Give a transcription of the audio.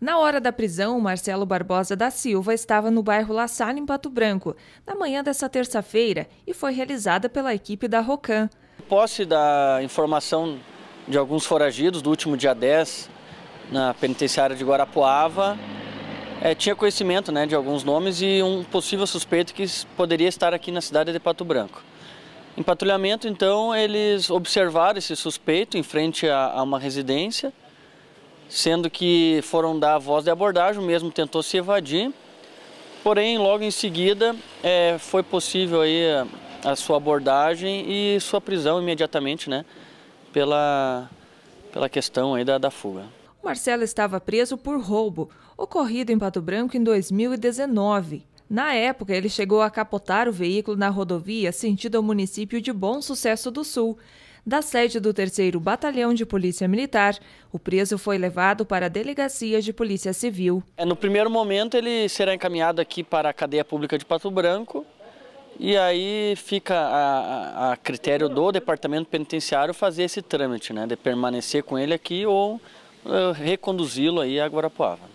Na hora da prisão, Marcelo Barbosa da Silva estava no bairro La Salle, em Pato Branco, na manhã dessa terça-feira e foi realizada pela equipe da ROCAN. Posse da informação de alguns foragidos do último dia 10 na penitenciária de Guarapuava, é, tinha conhecimento né, de alguns nomes e um possível suspeito que poderia estar aqui na cidade de Pato Branco. Em patrulhamento, então, eles observaram esse suspeito em frente a, a uma residência sendo que foram dar a voz de abordagem, o mesmo tentou se evadir, porém logo em seguida é, foi possível aí a, a, sua abordagem e sua prisão imediatamente, né, pela, pela questão aí da, da fuga. Marcelo estava preso por roubo, ocorrido em Pato Branco em 2019. Na época, ele chegou a capotar o veículo na rodovia sentido ao município de Bom Sucesso do Sul da sede do 3 Batalhão de Polícia Militar, o preso foi levado para a Delegacia de Polícia Civil. É, no primeiro momento, ele será encaminhado aqui para a cadeia pública de Pato Branco. E aí fica a, a critério do departamento penitenciário fazer esse trâmite, né, de permanecer com ele aqui ou eh, reconduzi-lo aí a Guarapuava.